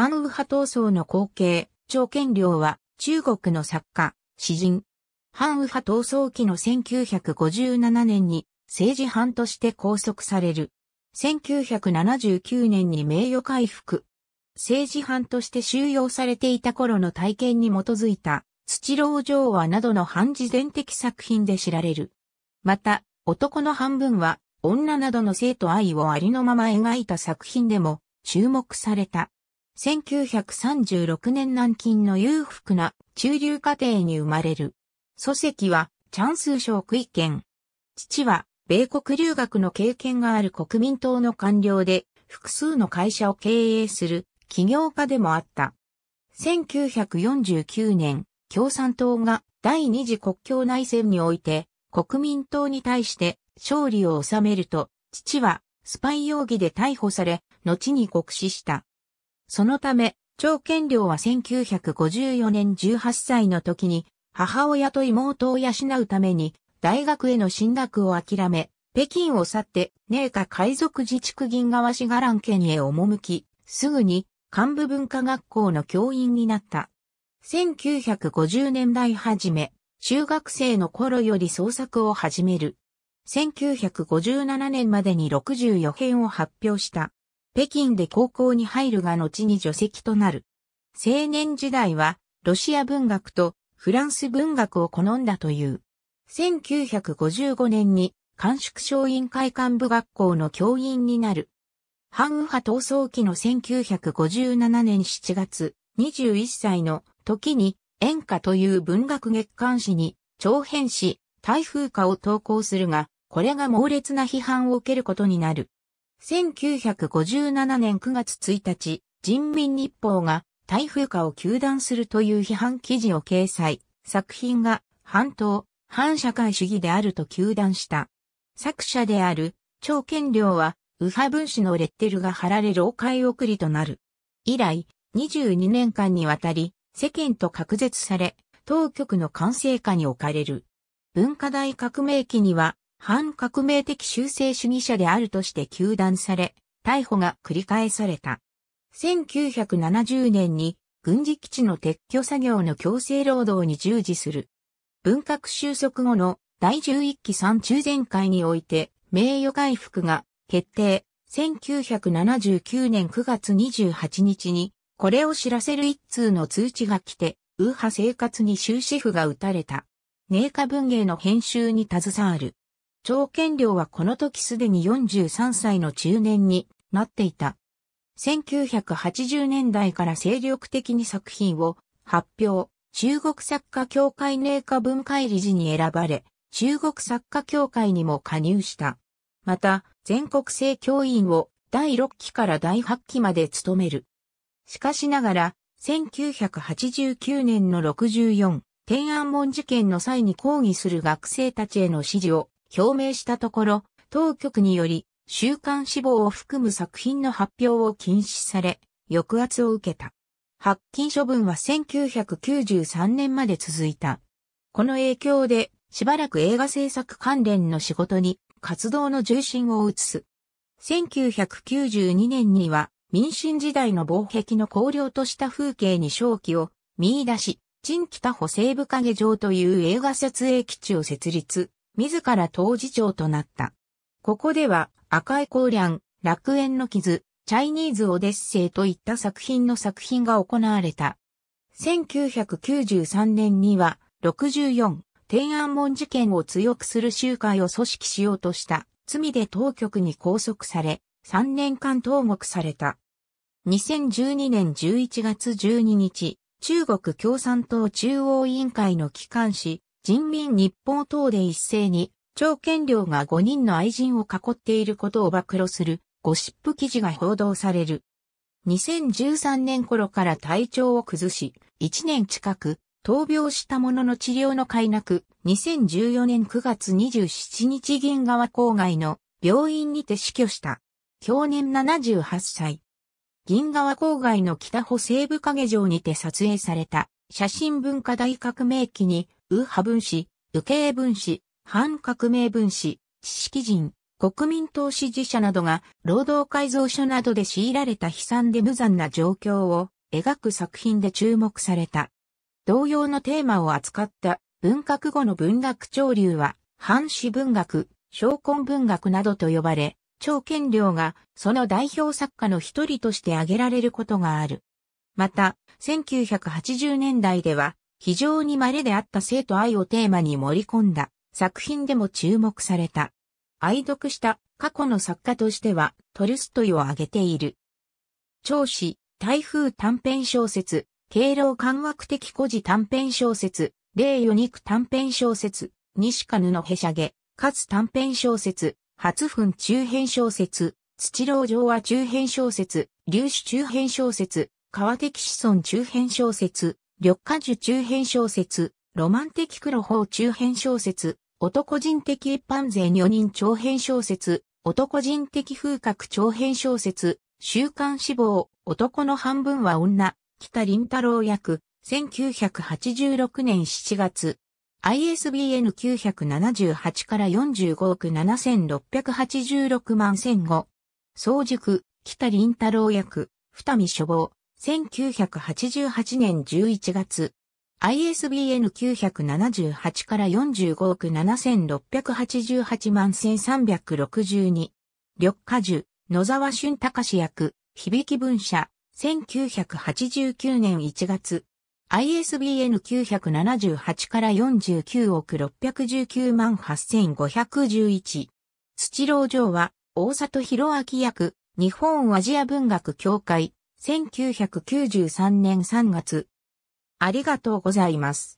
反右派闘争の後継、張賢良は中国の作家、詩人。反右派闘争期の1957年に政治犯として拘束される。1979年に名誉回復。政治犯として収容されていた頃の体験に基づいた土牢上話などの反自伝的作品で知られる。また、男の半分は女などの生と愛をありのまま描いた作品でも注目された。1936年南京の裕福な中流家庭に生まれる。祖籍は、チャンス省区意県。父は、米国留学の経験がある国民党の官僚で、複数の会社を経営する企業家でもあった。1949年、共産党が第二次国境内戦において、国民党に対して勝利を収めると、父はスパイ容疑で逮捕され、後に国死した。そのため、長権良は1954年18歳の時に、母親と妹を養うために、大学への進学を諦め、北京を去って、寧夏海賊自治区銀河市ガラン県へ赴き、すぐに、幹部文化学校の教員になった。1950年代初め、中学生の頃より創作を始める。1957年までに64編を発表した。北京で高校に入るが後に除籍となる。青年時代はロシア文学とフランス文学を好んだという。1955年に監宿省院会幹部学校の教員になる。反右派闘争期の1957年7月、21歳の時に演歌という文学月刊誌に長編誌、台風歌を投稿するが、これが猛烈な批判を受けることになる。1957年9月1日、人民日報が台風化を求断するという批判記事を掲載。作品が反党、反社会主義であると求断した。作者である張権良は右派分子のレッテルが貼られ老解送りとなる。以来、22年間にわたり世間と隔絶され、当局の管制下に置かれる。文化大革命期には反革命的修正主義者であるとして求断され、逮捕が繰り返された。1970年に軍事基地の撤去作業の強制労働に従事する。文革収束後の第11期3中全会において名誉回復が決定。1979年9月28日にこれを知らせる一通の通知が来て、右派生活に終止符が打たれた。寧夏文芸の編集に携わる。証券量はこの時すでに43歳の中年になっていた。1980年代から精力的に作品を発表、中国作家協会寧夏文会理事に選ばれ、中国作家協会にも加入した。また、全国性教員を第6期から第8期まで務める。しかしながら、1989年の64、天安門事件の際に抗議する学生たちへの指示を表明したところ、当局により、週刊志望を含む作品の発表を禁止され、抑圧を受けた。発禁処分は1993年まで続いた。この影響で、しばらく映画制作関連の仕事に活動の重心を移す。1992年には民進時代の防壁の荒涼とした風景に正気を見出し、陳北保西部影城という映画撮影基地を設立。自ら当事長となった。ここでは、赤い光梁、楽園の傷、チャイニーズオデッセイといった作品の作品が行われた。1993年には、64、天安門事件を強くする集会を組織しようとした、罪で当局に拘束され、3年間投獄された。2012年11月12日、中国共産党中央委員会の機関紙、人民日報等で一斉に、長賢量が5人の愛人を囲っていることを暴露するゴシップ記事が報道される。2013年頃から体調を崩し、1年近く、闘病したものの治療の快諾、2014年9月27日銀川郊外の病院にて死去した。去年78歳。銀川郊外の北保西部影城にて撮影された写真文化大革命期に右派分子、右傾分子、反革命分子、知識人、国民党支持者などが労働改造所などで強いられた悲惨で無残な状況を描く作品で注目された。同様のテーマを扱った文学後の文学潮流は、反史文学、昇根文学などと呼ばれ、超権良がその代表作家の一人として挙げられることがある。また、1980年代では、非常に稀であった生と愛をテーマに盛り込んだ作品でも注目された。愛読した過去の作家としてはトルストイを挙げている。長子、台風短編小説、敬老感覚的孤児短編小説、霊与肉短編小説、西カヌのへしゃげ、かつ短編小説、初分中編小説、土郎城は中編小説、粒子中編小説、川的子孫中編小説、緑化樹中編小説、ロマン的黒法中編小説、男人的一般税女人長編小説、男人的風格長編小説、週刊志望、男の半分は女、北林太郎役、1986年7月。ISBN 978から45億7686万1005。総塾、北林太郎役、二見処方。1988年11月、ISBN 978から45億7688万1362。緑化樹、野沢俊隆役、響き文社、1989年1月。ISBN 978から49億619万8511。土郎城は、大里博明役、日本アジア文学協会、1993年3月。ありがとうございます。